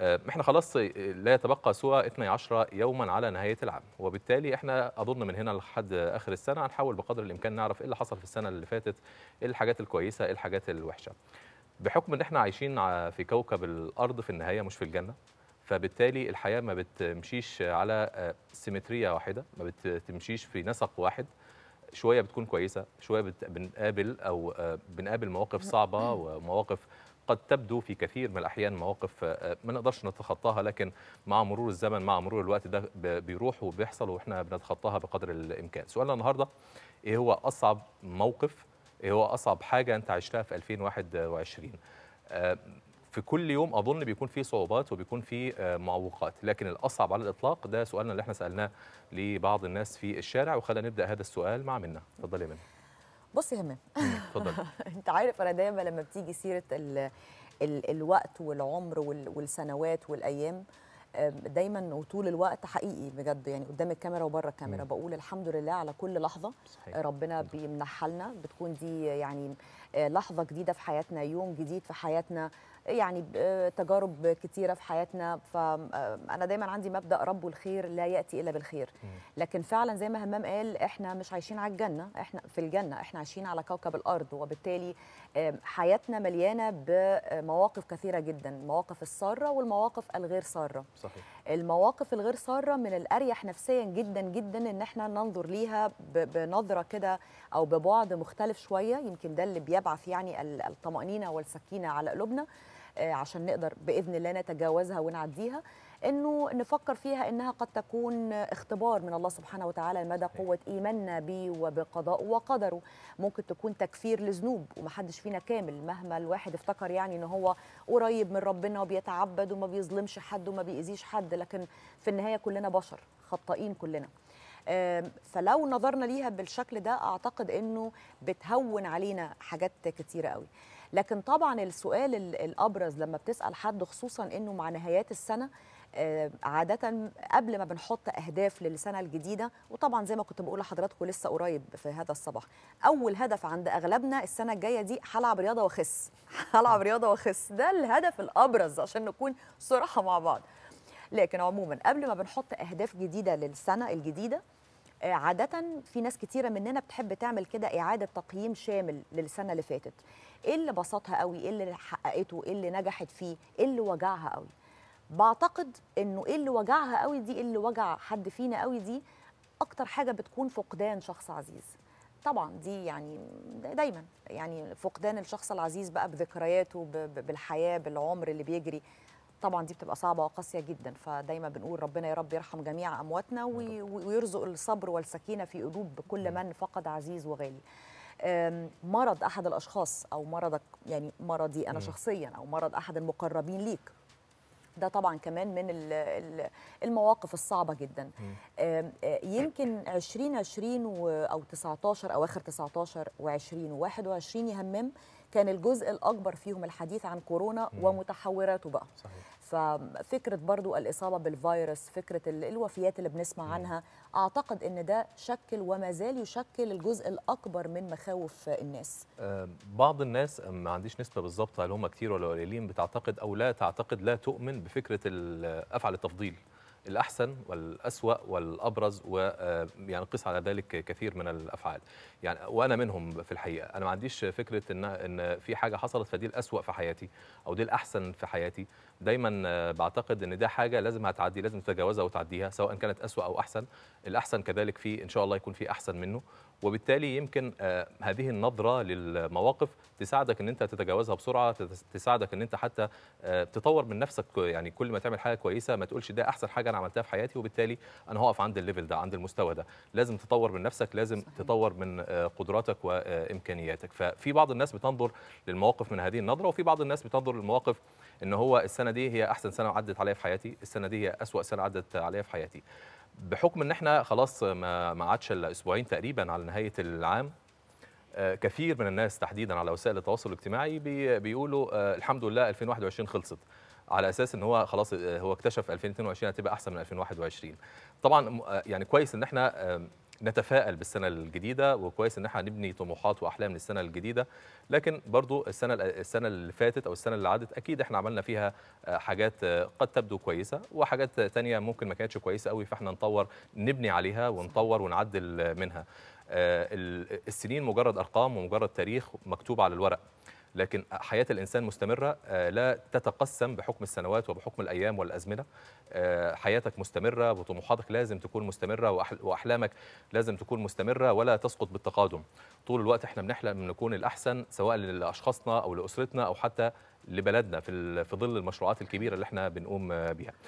آه، احنا خلاص آه، لا يتبقى سوى 12 يوما على نهايه العام وبالتالي احنا اظن من هنا لحد اخر السنه هنحاول بقدر الامكان نعرف ايه اللي حصل في السنه اللي فاتت ايه الحاجات الكويسه ايه الحاجات الوحشه بحكم ان احنا عايشين في كوكب الارض في النهايه مش في الجنه فبالتالي الحياه ما بتمشيش على آه، سيمتريه واحده ما بتمشيش في نسق واحد شويه بتكون كويسه شويه بنقابل او بنقابل مواقف صعبه ومواقف قد تبدو في كثير من الأحيان مواقف آه، ما نقدرش نتخطاها لكن مع مرور الزمن مع مرور الوقت ده بيروح وبيحصل وإحنا بنتخطاها بقدر الإمكان سؤالنا النهاردة إيه هو أصعب موقف إيه هو أصعب حاجة أنت عشتها في 2021 آه، في كل يوم اظن بيكون في صعوبات وبيكون في آه، معوقات لكن الاصعب على الاطلاق ده سؤالنا اللي احنا سالناه لبعض الناس في الشارع وخلينا نبدا هذا السؤال مع منا اتفضلي منا بص يا همام اتفضل انت عارف انا دايما لما بتيجي سيره ال ال الوقت والعمر وال والسنوات والايام دايما وطول الوقت حقيقي بجد يعني قدام الكاميرا وبره الكاميرا بقول الحمد لله على كل لحظه صحيح. ربنا بيمنحها لنا بتكون دي يعني آه، لحظه جديده في حياتنا يوم جديد في حياتنا يعني آه، تجارب كتيره في حياتنا فانا آه، دايما عندي مبدا رب الخير لا ياتي الا بالخير لكن فعلا زي ما همام قال احنا مش عايشين على الجنه احنا في الجنه احنا عايشين على كوكب الارض وبالتالي حياتنا مليانه بمواقف كثيره جدا مواقف الساره والمواقف الغير ساره صحيح المواقف الغير ساره من الاريح نفسيا جدا جدا ان احنا ننظر ليها بنظره كده او ببعد مختلف شويه يمكن ده اللي بيبعث يعني الطمانينه والسكينه على قلوبنا آه، عشان نقدر باذن الله نتجاوزها ونعديها انه نفكر فيها انها قد تكون اختبار من الله سبحانه وتعالى مدى قوه ايماننا به وبقضائه وقدره ممكن تكون تكفير لذنوب ومحدش فينا كامل مهما الواحد افتكر يعني ان هو قريب من ربنا وبيتعبد وما بيظلمش حد وما بيأذيش حد لكن في النهايه كلنا بشر خطائين كلنا فلو نظرنا ليها بالشكل ده اعتقد انه بتهون علينا حاجات كتيره قوي لكن طبعا السؤال الابرز لما بتسال حد خصوصا انه مع نهايات السنه آه، عادة قبل ما بنحط أهداف للسنة الجديدة وطبعا زي ما كنت بقول لحضراتكم لسه قريب في هذا الصباح أول هدف عند أغلبنا السنة الجاية دي هلعب رياضة وأخس هلعب رياضة وأخس ده الهدف الأبرز عشان نكون صراحة مع بعض لكن عموما قبل ما بنحط أهداف جديدة للسنة الجديدة عادة في ناس كتيرة مننا بتحب تعمل كده إعادة تقييم شامل للسنة اللي فاتت إيه اللي بسطها قوي إيه اللي حققته إيه اللي نجحت فيه إيه اللي وجعها قوي بعتقد إنه إيه اللي وجعها قوي دي إيه اللي وجع حد فينا قوي دي أكتر حاجة بتكون فقدان شخص عزيز طبعا دي يعني دايما يعني فقدان الشخص العزيز بقى بذكرياته بالحياة بالعمر اللي بيجري طبعا دي بتبقى صعبه وقاسيه جدا فدايما بنقول ربنا يا رب يرحم جميع امواتنا ويرزق الصبر والسكينه في قلوب كل من فقد عزيز وغالي مرض احد الاشخاص او مرضك يعني مرضي انا شخصيا او مرض احد المقربين ليك ده طبعا كمان من المواقف الصعبه جدا آه، يمكن 2020 او 19 او اخر 19 و20 و21 يهمم كان الجزء الاكبر فيهم الحديث عن كورونا ومتحوراته بقى صحيح. ففكرة برضو الإصابة بالفيروس فكرة الوفيات اللي بنسمع عنها أعتقد أن ده شكل وما زال يشكل الجزء الأكبر من مخاوف الناس آه، بعض الناس آه، ما عنديش نسبة بالظبط هل هم كتير ولا قليلين بتعتقد أو لا تعتقد لا تؤمن بفكرة أفعل التفضيل الأحسن والأسوأ والأبرز آه، يعني قيس على ذلك كثير من الأفعال يعني وأنا منهم في الحقيقة أنا ما عنديش فكرة إن, إن في حاجة حصلت فدي الأسوأ في حياتي أو دي الأحسن في حياتي دايما آه، بعتقد ان ده حاجه لازم هتعدي لازم تتجاوزها وتعديها سواء كانت اسوا او احسن الاحسن كذلك في ان شاء الله يكون في احسن منه وبالتالي يمكن آه، هذه النظره للمواقف تساعدك ان انت تتجاوزها بسرعه تساعدك ان انت حتى آه، تطور من نفسك يعني كل ما تعمل حاجه كويسه ما تقولش ده احسن حاجه انا عملتها في حياتي وبالتالي انا هقف عند الليفل ده عند المستوى ده لازم تطور من نفسك لازم صحيح. تطور من آه، قدراتك وامكانياتك ففي بعض الناس بتنظر للمواقف من هذه النظره وفي بعض الناس بتنظر للمواقف ان هو السنه دي هي احسن سنه عدت عليا في حياتي السنه دي هي اسوا سنه عدت عليا في حياتي بحكم ان احنا خلاص ما عادش الا اسبوعين تقريبا على نهايه العام آه، كثير من الناس تحديدا على وسائل التواصل الاجتماعي بيقولوا آه، الحمد لله 2021 خلصت على اساس ان هو خلاص آه، هو اكتشف 2022 هتبقى احسن من 2021 طبعا يعني كويس ان احنا نتفائل بالسنه الجديده وكويس ان احنا نبني طموحات واحلام للسنه الجديده لكن برضو السنه السنه اللي فاتت او السنه اللي عدت اكيد احنا عملنا فيها آه، حاجات آه، قد تبدو كويسه وحاجات تانية ممكن ما كانتش كويسه قوي فاحنا نطور نبني عليها ونطور ونعدل منها آه، السنين مجرد ارقام ومجرد تاريخ مكتوب على الورق لكن حياة الإنسان مستمرة آه، لا تتقسم بحكم السنوات وبحكم الأيام والأزمنة آه، حياتك مستمرة وطموحاتك لازم تكون مستمرة وأحلامك لازم تكون مستمرة ولا تسقط بالتقادم طول الوقت احنا بنحلم نكون الأحسن سواء لأشخاصنا أو لأسرتنا أو حتى لبلدنا في ظل المشروعات الكبيره اللي احنا بنقوم آه، بيها